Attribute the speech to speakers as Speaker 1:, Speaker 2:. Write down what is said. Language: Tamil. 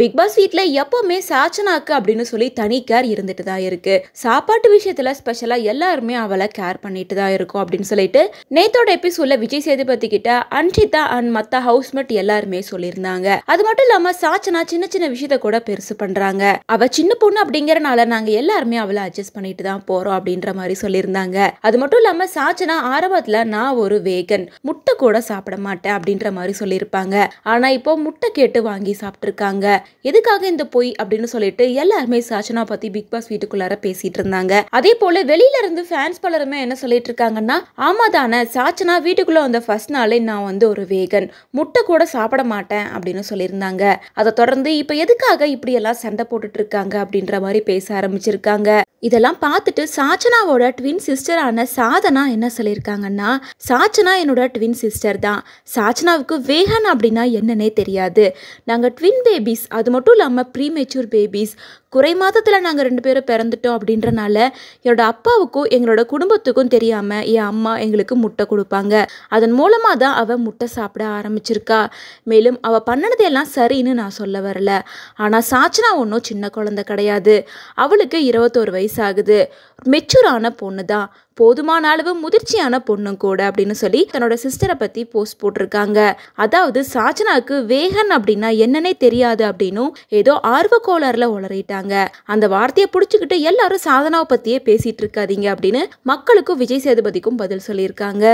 Speaker 1: பிக் பாஸ் வீட்ல எப்போவுமே சாச்சனாக்கு அப்படின்னு சொல்லி தனி கேர் இருந்துட்டு தான் இருக்கு சாப்பாட்டு விஷயத்தில் ஸ்பெஷலாக எல்லாருமே அவளை கேர் பண்ணிட்டு தான் இருக்கும் அப்படின்னு சொல்லிட்டு நேத்தோட எபிசோட்ல விஜய் சேதுபதி கிட்ட அன்ஷிதா அண்ட் மற்ற ஹவுஸ்மேட் எல்லாருமே சொல்லியிருந்தாங்க அது மட்டும் இல்லாம சாச்சனா சின்ன சின்ன விஷயத்த கூட பெருசு பண்றாங்க அவ சின்ன பொண்ணு அப்படிங்கறனால நாங்க எல்லாருமே அவளை அட்ஜஸ்ட் பண்ணிட்டு தான் போறோம் அப்படின்ற மாதிரி சொல்லியிருந்தாங்க அது மட்டும் இல்லாம சாச்சனா ஆரம்பத்துல நான் ஒரு வேகன் முட்டை கூட சாப்பிட மாட்டேன் அப்படின்ற மாதிரி சொல்லியிருப்பாங்க ஆனா இப்போ முட்டை கேட்டு வாங்கி சாப்பிட்டுருக்காங்க எதுக்காக இந்த பொய் அப்படின்னு சொல்லிட்டு எல்லாருமே சாச்சனா பத்தி பிக் பாஸ் வீட்டுக்குள்ளார பேசிட்டு இருந்தாங்க அதே போல வெளியில இருந்து ஃபேன்ஸ் பலருமே என்ன சொல்லிட்டு இருக்காங்கன்னா ஆமா தானே சாச்சனா வீட்டுக்குள்ள வந்த ஃபர்ஸ்ட் நாளே நான் வந்து ஒரு வேகன் முட்டை கூட சாப்பிட மாட்டேன் அப்படின்னு சொல்லியிருந்தாங்க அதை தொடர்ந்து இப்ப எதுக்காக இப்படி எல்லாம் சண்டை போட்டுட்டு இருக்காங்க அப்படின்ற மாதிரி பேச ஆரம்பிச்சிருக்காங்க இதெல்லாம் பார்த்துட்டு சாச்சனாவோட ட்வின் சிஸ்டரான சாதனா என்ன சொல்லியிருக்காங்கன்னா சாச்சனா என்னோட ட்வின் சிஸ்டர் தான் சாச்சனாவுக்கு வேகன் அப்படின்னா என்னன்னே தெரியாது நாங்கள் ட்வின் பேபிஸ் அது மட்டும் இல்லாமல் ப்ரீ மெச்சூர் பேபிஸ் குறை மாதத்தில் நாங்கள் ரெண்டு பேரும் பிறந்துட்டோம் அப்படின்றனால என்னோட அப்பாவுக்கும் எங்களோட குடும்பத்துக்கும் தெரியாமல் என் அம்மா எங்களுக்கு முட்டை கொடுப்பாங்க அதன் மூலமாக தான் அவள் முட்டை சாப்பிட ஆரம்பிச்சிருக்கா மேலும் அவள் எல்லாம் சரின்னு நான் சொல்ல வரல ஆனால் சாச்சனா ஒன்றும் சின்ன குழந்தை கிடையாது அவளுக்கு இருபத்தோரு வயசு ஆகுது மெச்சூரான பொண்ணு தான் போதுமான அளவு முதிர்ச்சியான பொண்ணும் கூட அப்படின்னு சொல்லி தன்னோட சிஸ்டரை பற்றி போஸ்ட் போட்டிருக்காங்க அதாவது சாஜனாவுக்கு வேகன் அப்படின்னா என்னன்னே தெரியாது அப்படின்னும் ஏதோ ஆர்வ ஆர்வக்கோளாறுல உளறிட்டாங்க அந்த வார்த்தையை பிடிச்சிக்கிட்டு எல்லாரும் சாதனாவை பற்றியே பேசிட்டு இருக்காதீங்க அப்படின்னு மக்களுக்கும் விஜய் சேதுபதிக்கும் பதில் சொல்லியிருக்காங்க